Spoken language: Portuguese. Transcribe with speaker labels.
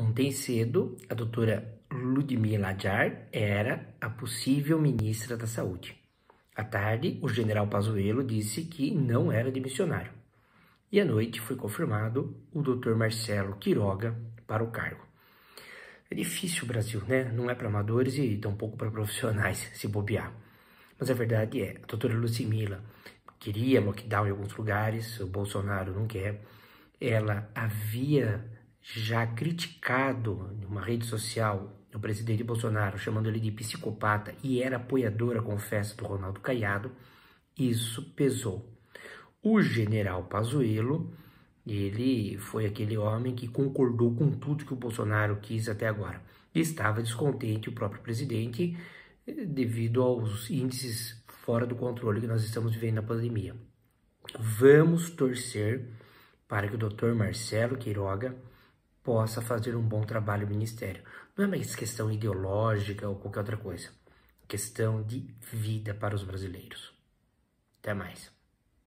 Speaker 1: Ontem cedo, a doutora Ludmila Jar era a possível ministra da Saúde. À tarde, o general Pazuello disse que não era demissionário. E à noite foi confirmado o doutor Marcelo Quiroga para o cargo. É difícil o Brasil, né? Não é para amadores e tampouco para profissionais se bobear. Mas a verdade é, a doutora Lucimila queria lockdown em alguns lugares, o Bolsonaro não quer. Ela havia já criticado numa rede social o presidente Bolsonaro, chamando ele de psicopata, e era apoiadora, confesso, do Ronaldo Caiado, isso pesou. O general Pazuello, ele foi aquele homem que concordou com tudo que o Bolsonaro quis até agora. Estava descontente o próprio presidente eh, devido aos índices fora do controle que nós estamos vivendo na pandemia. Vamos torcer para que o Dr. Marcelo Queiroga possa fazer um bom trabalho no ministério. Não é mais questão ideológica ou qualquer outra coisa. Questão de vida para os brasileiros. Até mais.